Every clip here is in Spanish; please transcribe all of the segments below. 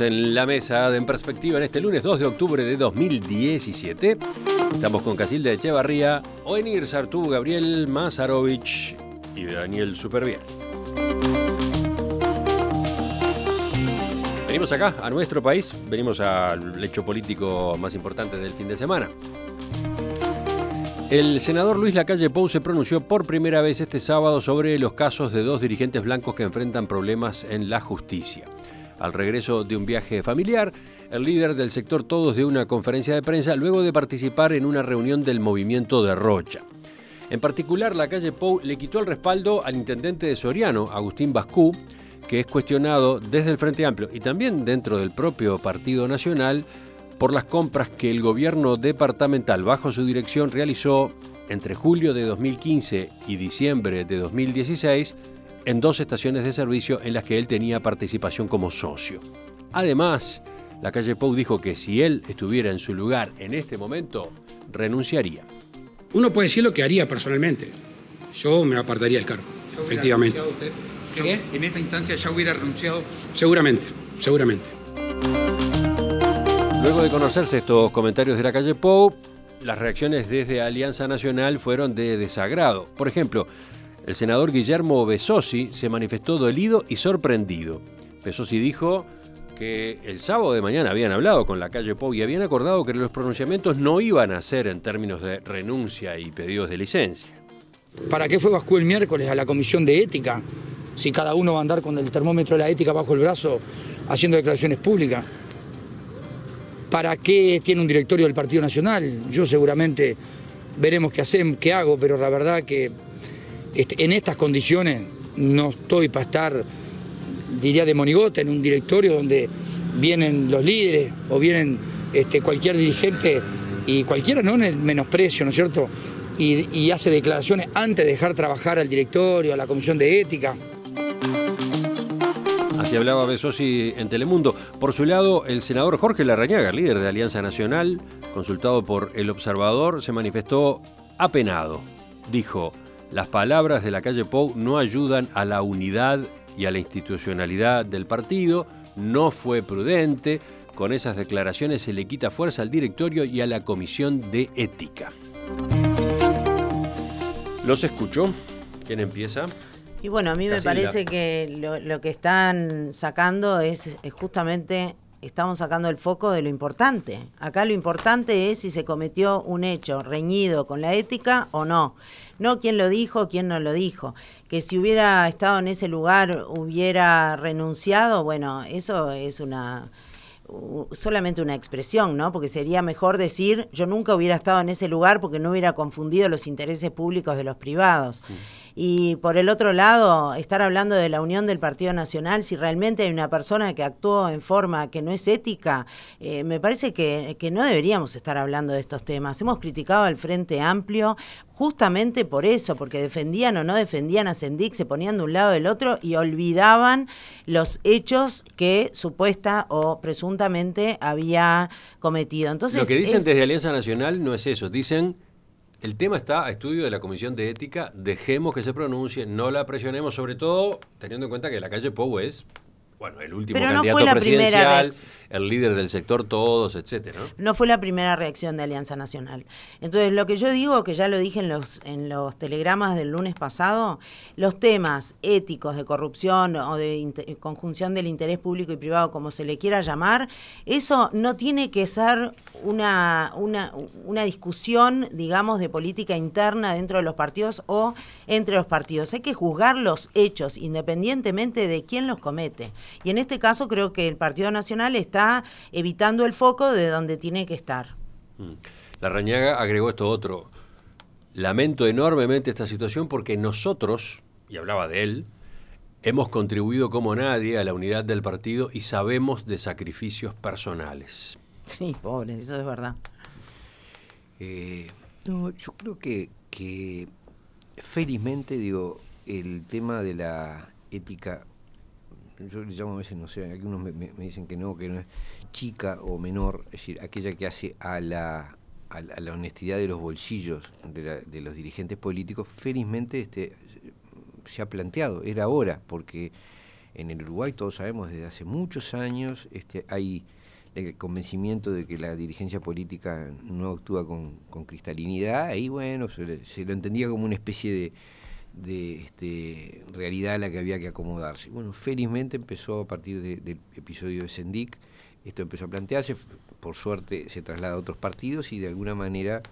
en la mesa de En Perspectiva en este lunes 2 de octubre de 2017. Estamos con Casilda Echevarría, Oenir Sartú, Gabriel Mazarovich y Daniel Superviel. Venimos acá, a nuestro país, venimos al hecho político más importante del fin de semana. El senador Luis Lacalle Pou se pronunció por primera vez este sábado sobre los casos de dos dirigentes blancos que enfrentan problemas en la justicia. Al regreso de un viaje familiar, el líder del sector Todos dio una conferencia de prensa luego de participar en una reunión del movimiento de Rocha. En particular, la calle Pou le quitó el respaldo al intendente de Soriano, Agustín Bascú, que es cuestionado desde el Frente Amplio y también dentro del propio Partido Nacional por las compras que el gobierno departamental bajo su dirección realizó entre julio de 2015 y diciembre de 2016 en dos estaciones de servicio en las que él tenía participación como socio. Además, la calle Pou dijo que si él estuviera en su lugar en este momento, renunciaría. Uno puede decir lo que haría personalmente. Yo me apartaría del cargo, efectivamente. En esta instancia ya hubiera renunciado. Seguramente, seguramente. Luego de conocerse estos comentarios de la calle Pou, las reacciones desde Alianza Nacional fueron de desagrado. Por ejemplo, el senador Guillermo Besosi se manifestó dolido y sorprendido. Besosi dijo que el sábado de mañana habían hablado con la calle Pau y habían acordado que los pronunciamientos no iban a ser en términos de renuncia y pedidos de licencia. ¿Para qué fue Bascú el miércoles a la comisión de ética? Si cada uno va a andar con el termómetro de la ética bajo el brazo haciendo declaraciones públicas. ¿Para qué tiene un directorio del Partido Nacional? Yo seguramente veremos qué hacen, qué hago, pero la verdad que este, en estas condiciones no estoy para estar, diría, de monigote en un directorio donde vienen los líderes o vienen este, cualquier dirigente y cualquiera, ¿no? En el menosprecio, ¿no es cierto? Y, y hace declaraciones antes de dejar trabajar al directorio, a la comisión de ética. Así hablaba Besosi en Telemundo. Por su lado, el senador Jorge Larrañaga, líder de Alianza Nacional, consultado por El Observador, se manifestó apenado. Dijo, las palabras de la calle Pou no ayudan a la unidad y a la institucionalidad del partido, no fue prudente, con esas declaraciones se le quita fuerza al directorio y a la comisión de ética. ¿Los escucho? ¿Quién empieza? Y bueno, a mí me parece que lo, que están sacando es justamente estamos sacando el foco de lo importante. Acá lo importante es si se cometió un hecho reñido con la ética o no. No quién lo dijo, quién no lo dijo. Que si hubiera estado en ese lugar, hubiera renunciado, bueno, eso es una solamente una expresión, ¿no? Porque sería mejor decir, yo nunca hubiera estado en ese lugar porque no hubiera confundido los intereses públicos de los privados. Mm. Y por el otro lado, estar hablando de la unión del Partido Nacional, si realmente hay una persona que actuó en forma que no es ética, eh, me parece que, que no deberíamos estar hablando de estos temas. Hemos criticado al Frente Amplio justamente por eso, porque defendían o no defendían a Sendic, se ponían de un lado del otro y olvidaban los hechos que supuesta o presuntamente había cometido. Entonces, Lo que dicen desde Alianza Nacional no es eso, dicen el tema está a estudio de la Comisión de Ética. Dejemos que se pronuncie, no la presionemos, sobre todo teniendo en cuenta que la calle Pou es bueno, el último candidato fue la presidencial, el líder del sector todos, etcétera. ¿no? fue la primera reacción de Alianza Nacional. Entonces, lo que yo digo, que ya lo dije en los, en los telegramas del lunes pasado, los temas éticos de corrupción o de conjunción del interés público y privado, como se le quiera llamar, eso no tiene que ser una, una, una discusión, digamos, de política interna dentro de los partidos o entre los partidos. Hay que juzgar los hechos independientemente de quién los comete. Y en este caso creo que el Partido Nacional está evitando el foco de donde tiene que estar. Mm. La Rañaga agregó esto otro. Lamento enormemente esta situación porque nosotros, y hablaba de él, hemos contribuido como nadie a la unidad del partido y sabemos de sacrificios personales. Sí, pobre, eso es verdad. Eh, no, yo creo que, que felizmente, digo, el tema de la ética yo le llamo a veces, no sé, algunos me, me, dicen que no, que no es chica o menor, es decir, aquella que hace a la, a la, honestidad de los bolsillos de, los dirigentes políticos, felizmente este, se ha planteado, era ahora, porque en el Uruguay todos sabemos desde hace muchos años este, hay el convencimiento de que la dirigencia política no actúa con, cristalinidad, y bueno, se lo entendía como una especie de de este, realidad a la que había que acomodarse. Bueno, felizmente empezó a partir del episodio de Sendic, esto empezó a plantearse, por suerte se traslada a otros partidos y de alguna manera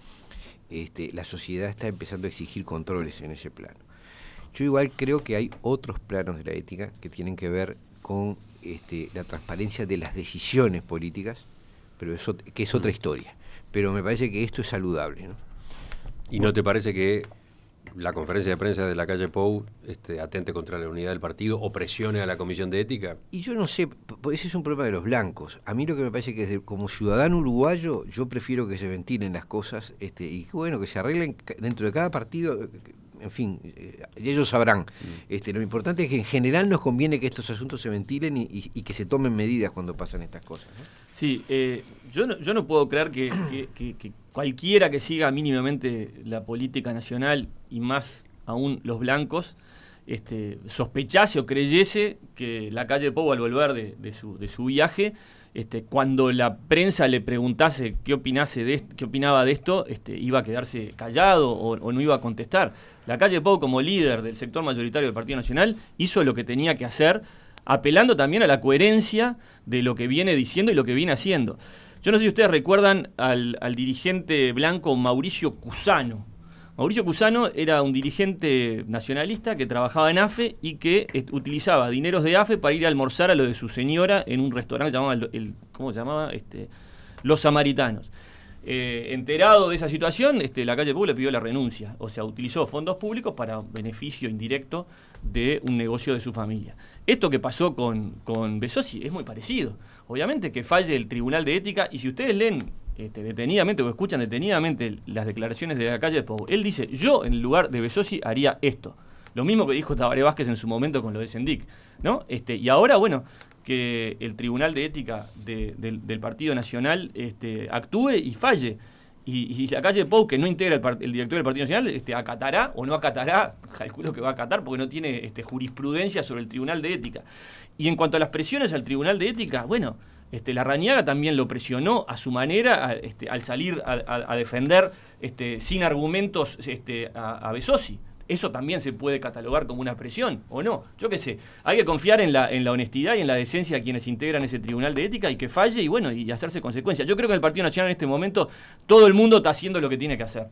este, la sociedad está empezando a exigir controles en ese plano. Yo igual creo que hay otros planos de la ética que tienen que ver con este, la transparencia de las decisiones políticas, pero eso que es otra mm. historia. Pero me parece que esto es saludable. ¿Y no te parece que la conferencia de prensa de la calle Pou este, atente contra la unidad del partido o presione a la comisión de ética? Y yo no sé, ese es un problema de los blancos. A mí lo que me parece que como ciudadano uruguayo yo prefiero que se ventilen las cosas este, y bueno, que se arreglen dentro de cada partido. Eh, en fin, eh, ellos sabrán. Mm. Este, lo importante es que en general nos conviene que estos asuntos se ventilen y, que se tomen medidas cuando pasan estas cosas. Sí, eh, yo, no, yo no puedo creer que, cualquiera que siga mínimamente la política nacional y más aún los blancos este, sospechase o creyese que la calle Pou al volver de, su, viaje, este, cuando la prensa le preguntase qué, opinase de, qué opinaba de esto, este, iba a quedarse callado o, no iba a contestar. La calle Pou como líder del sector mayoritario del Partido Nacional hizo lo que tenía que hacer apelando también a la coherencia de lo que viene diciendo y lo que viene haciendo. Yo no sé si ustedes recuerdan al, dirigente blanco Mauricio Cusano. Mauricio Cusano era un dirigente nacionalista que trabajaba en AFE y que utilizaba dineros de AFE para ir a almorzar a lo de su señora en un restaurante llamado el, se llamaba? Este, Los Samaritanos. Eh, enterado de esa situación, este, la calle le pidió la renuncia. O sea, utilizó fondos públicos para beneficio indirecto de un negocio de su familia. Esto que pasó con, con Besosi es muy parecido. Obviamente que falle el Tribunal de Ética y si ustedes leen este, detenidamente o escuchan detenidamente las declaraciones de la calle Pau, él dice, yo en lugar de Besosi haría esto. Lo mismo que dijo Tabaré Vázquez en su momento con lo de Sendic, ¿no? Este, y ahora, bueno, que el Tribunal de Ética del, Partido Nacional este, actúe y falle. Y, la calle Pou, que no integra el, director del Partido Nacional, este, acatará o no acatará, calculo que va a acatar porque no tiene este, jurisprudencia sobre el Tribunal de Ética. Y en cuanto a las presiones al Tribunal de Ética, bueno, la Raniaga también lo presionó a su manera al salir a, defender sin argumentos a, a Besosi eso también se puede catalogar como una presión, ¿o no? Yo qué sé, hay que confiar en la, en la honestidad y en la decencia de quienes integran ese tribunal de ética y que falle y bueno, y hacerse consecuencias. Yo creo que el Partido Nacional en este momento todo el mundo está haciendo lo que tiene que hacer.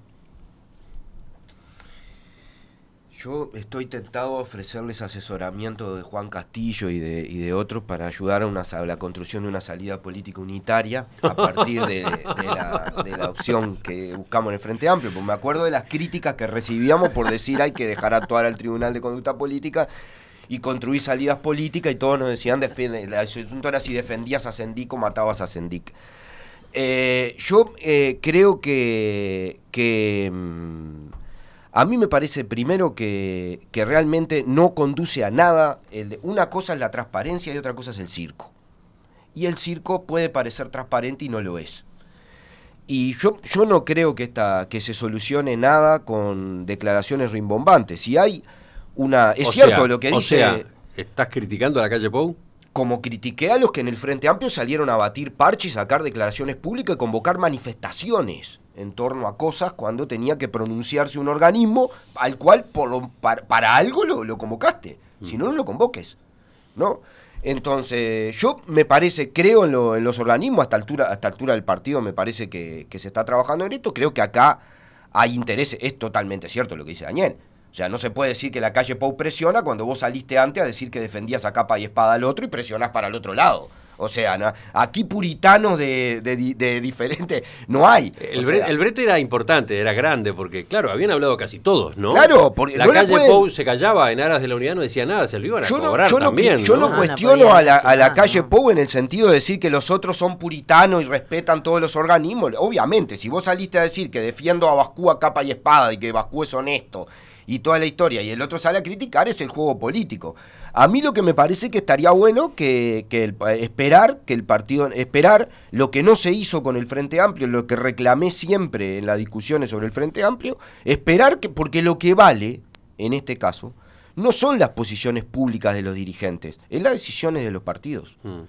Yo estoy tentado a ofrecerles asesoramiento de Juan Castillo y de, otros para ayudar a, una, la construcción de una salida política unitaria a partir de, la, opción que buscamos en el Frente Amplio. Porque me acuerdo de las críticas que recibíamos por decir hay que dejar actuar al Tribunal de Conducta Política y construir salidas políticas y todos nos decían, el asunto era si defendías a Sendic o matabas a Sendic. Eh, yo eh, creo que... que mm, a mí me parece primero que, realmente no conduce a nada. una cosa es la transparencia y otra cosa es el circo. Y el circo puede parecer transparente y no lo es. Y yo, yo no creo que, esta, que se solucione nada con declaraciones rimbombantes. Si hay una... Es cierto lo que dice... sea, ¿estás criticando a la calle Pou? como critiqué a los que en el Frente Amplio salieron a batir parches, sacar declaraciones públicas y convocar manifestaciones en torno a cosas cuando tenía que pronunciarse un organismo al cual por para, algo lo, convocaste. Mm. Si no, no lo convoques. ¿No? Entonces, yo me parece, creo en, lo, en los organismos, hasta altura, altura del partido me parece que, que, se está trabajando en esto. Creo que acá hay intereses, es totalmente cierto lo que dice Daniel. O sea, no se puede decir que la calle Pau presiona cuando vos saliste antes a decir que defendías a capa y espada al otro y presionás para el otro lado. O sea, aquí puritanos de, diferente no hay. El, brete era importante, era grande, porque claro, habían hablado casi todos, ¿no? Claro, porque la calle Pou se callaba en aras de la unidad, no decía nada, se lo iban a yo no, también. yo no, cuestiono ah, a la, a la calle Pou en el sentido de decir que los otros son puritanos y respetan todos los organismos. Obviamente, si vos saliste a decir que defiendo a Bascú a capa y espada y que Bascú es honesto y toda la historia, y el otro sale a criticar, es el juego político. A mí lo que me parece que estaría bueno que, esperar que el partido, esperar lo que no se hizo con el Frente Amplio, lo que reclamé siempre en las discusiones sobre el Frente Amplio, esperar que, porque lo que vale, en este caso, no son las posiciones públicas de los dirigentes, es las decisiones de los partidos. Mm.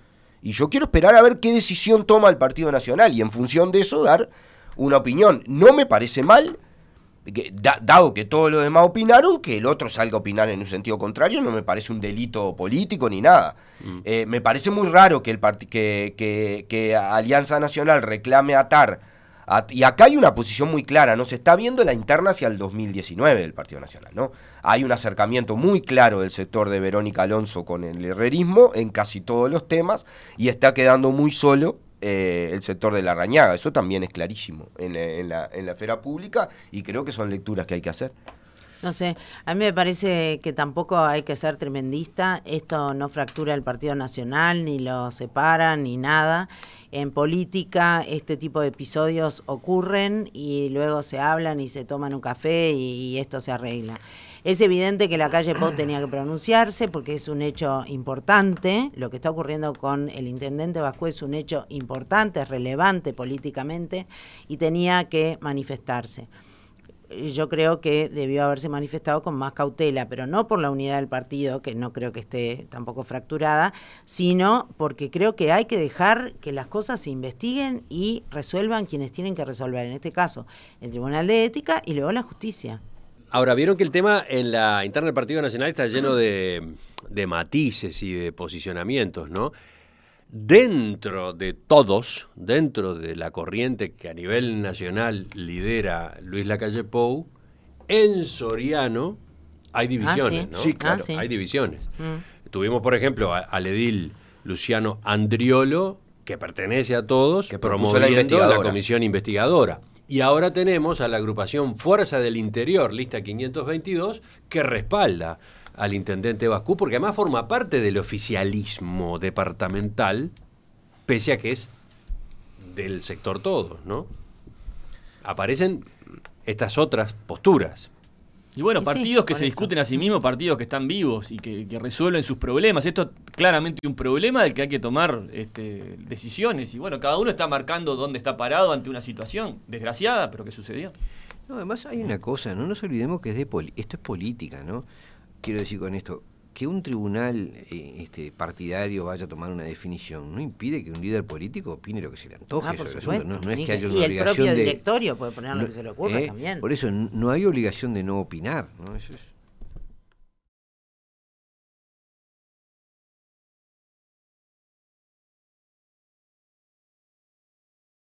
Y yo quiero esperar a ver qué decisión toma el Partido Nacional y en función de eso dar una opinión. No me parece mal dado que todos los demás opinaron, que el otro salga a opinar en un sentido contrario, no me parece un delito político ni nada. Mm. Eh, me parece muy raro que, el que, Alianza Nacional reclame atar. y acá hay una posición muy clara, ¿no? Se está viendo la interna hacia el 2019 del Partido Nacional, ¿no? Hay un acercamiento muy claro del sector de Verónica Alonso con el herrerismo en casi todos los temas y está quedando muy solo eh, el sector de la rañaga. Eso también es clarísimo eh, en, la, en la esfera pública y creo que son lecturas que hay que hacer. No sé, a mí me parece que tampoco hay que ser tremendista. Esto no fractura el Partido Nacional, ni lo separa, ni nada. En política este tipo de episodios ocurren y luego se hablan y se toman un café y, esto se arregla. Es evidente que la calle Pau tenía que pronunciarse porque es un hecho importante. Lo que está ocurriendo con el intendente Vasco es un hecho importante, relevante políticamente y tenía que manifestarse. Eh, yo creo que debió haberse manifestado con más cautela, pero no por la unidad del partido, que no creo que esté tampoco fracturada, sino porque creo que hay que dejar que las cosas se investiguen y resuelvan quienes tienen que resolver, en este caso, el Tribunal de Ética y luego la justicia. Ahora, vieron que el tema en la interna del Partido Nacional está lleno de, matices y de posicionamientos, ¿no? dentro de todos, dentro de la corriente que a nivel nacional lidera Luis Lacalle Pou, en Soriano hay ah, divisiones, ah, sí. hay divisiones. Mm. Tuvimos, por ejemplo, al edil Luciano Andriolo, que pertenece a todos, que promoviendo la, la comisión investigadora. Y ahora tenemos a la agrupación Fuerza del Interior, lista 522, que respalda al intendente Bascú, porque además forma parte del oficialismo departamental, pese a que es del sector todo, ¿no? Aparecen estas otras posturas. Y bueno, partidos que se discuten a sí mismos, partidos que están vivos y que, resuelven sus problemas. Esto es un problema del que hay que tomar este, decisiones. Y bueno, cada uno está marcando dónde está parado ante una situación desgraciada, pero que sucedió. No, además hay una cosa, no nos olvidemos que es de poli esto es política, ¿no? quiero decir con esto, que un tribunal eh, este, partidario vaya a tomar una definición no impide que un líder político opine lo que se le antoje. Ah, No, es que haya una y obligación el propio directorio puede poner lo que se le ocurra eh, también. Por eso no hay obligación de no opinar. ¿no? Eso es,